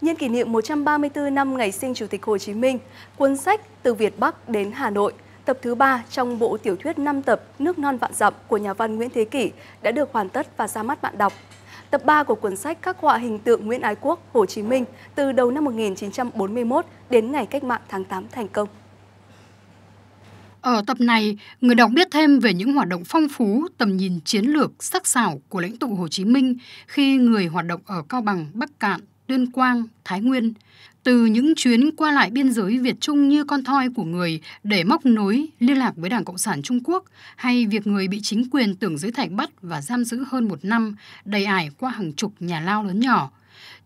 Nhân kỷ niệm 134 năm ngày sinh Chủ tịch Hồ Chí Minh, cuốn sách Từ Việt Bắc đến Hà Nội, tập thứ 3 trong bộ tiểu thuyết 5 tập Nước non vạn dặm của nhà văn Nguyễn Thế Kỷ đã được hoàn tất và ra mắt bạn đọc. Tập 3 của cuốn sách khắc họa hình tượng Nguyễn Ái Quốc, Hồ Chí Minh từ đầu năm 1941 đến ngày cách mạng tháng 8 thành công. Ở tập này, người đọc biết thêm về những hoạt động phong phú, tầm nhìn chiến lược, sắc sảo của lãnh tụ Hồ Chí Minh khi người hoạt động ở Cao Bằng, Bắc Cạn, Tuyên Quang, Thái Nguyên. Từ những chuyến qua lại biên giới Việt Trung như con thoi của người để móc nối liên lạc với Đảng Cộng sản Trung Quốc hay việc người bị chính quyền tưởng giới thạch bắt và giam giữ hơn một năm đầy ải qua hàng chục nhà lao lớn nhỏ.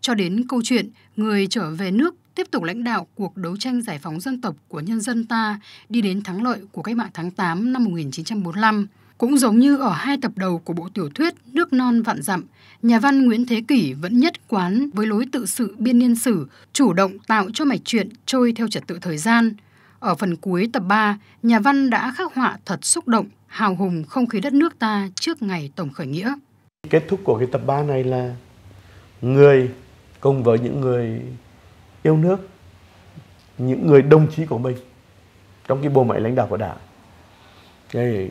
Cho đến câu chuyện người trở về nước tiếp tục lãnh đạo cuộc đấu tranh giải phóng dân tộc của nhân dân ta đi đến thắng lợi của cách mạng tháng 8 năm 1945 cũng giống như ở hai tập đầu của bộ tiểu thuyết Nước non vạn dặm, nhà văn Nguyễn Thế Kỷ vẫn nhất quán với lối tự sự biên niên sử, chủ động tạo cho mạch truyện trôi theo trật tự thời gian. Ở phần cuối tập 3, nhà văn đã khắc họa thật xúc động, hào hùng không khí đất nước ta trước ngày Tổng khởi nghĩa. Kết thúc của cái tập 3 này là người cùng với những người yêu nước, những người đồng chí của mình trong cái bộ máy lãnh đạo của đảng. Đây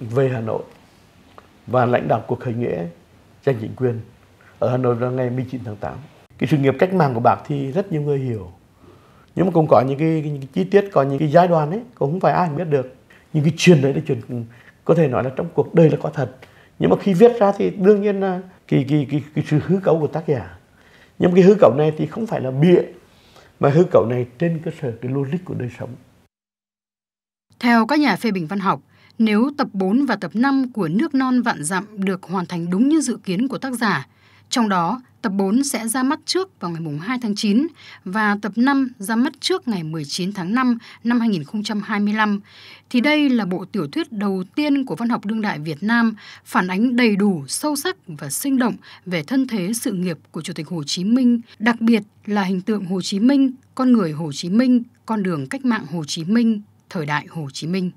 về Hà Nội và lãnh đạo cuộc khởi nghĩa giành chính quyền ở Hà Nội vào ngày 19 tháng 8. Cái sự nghiệp cách mạng của bác thì rất nhiều người hiểu. Nhưng mà cũng có những cái, những cái chi tiết, có những cái giai đoạn ấy, cũng không phải ai cũng biết được. Những cái chuyện đấy là chuyện có thể nói là trong cuộc đời là có thật. Nhưng mà khi viết ra thì đương nhiên là cái, cái, cái, cái sự hư cấu của tác giả. Nhưng mà cái hư cấu này thì không phải là bịa, mà hư cấu này trên cơ sở cái logic của đời sống. Theo các nhà phê bình văn học, nếu tập 4 và tập 5 của Nước non vạn dặm được hoàn thành đúng như dự kiến của tác giả, trong đó tập 4 sẽ ra mắt trước vào ngày 2 tháng 9 và tập 5 ra mắt trước ngày 19 tháng 5 năm 2025, thì đây là bộ tiểu thuyết đầu tiên của văn học đương đại Việt Nam phản ánh đầy đủ, sâu sắc và sinh động về thân thế sự nghiệp của Chủ tịch Hồ Chí Minh, đặc biệt là hình tượng Hồ Chí Minh, con người Hồ Chí Minh, con đường cách mạng Hồ Chí Minh, thời đại Hồ Chí Minh.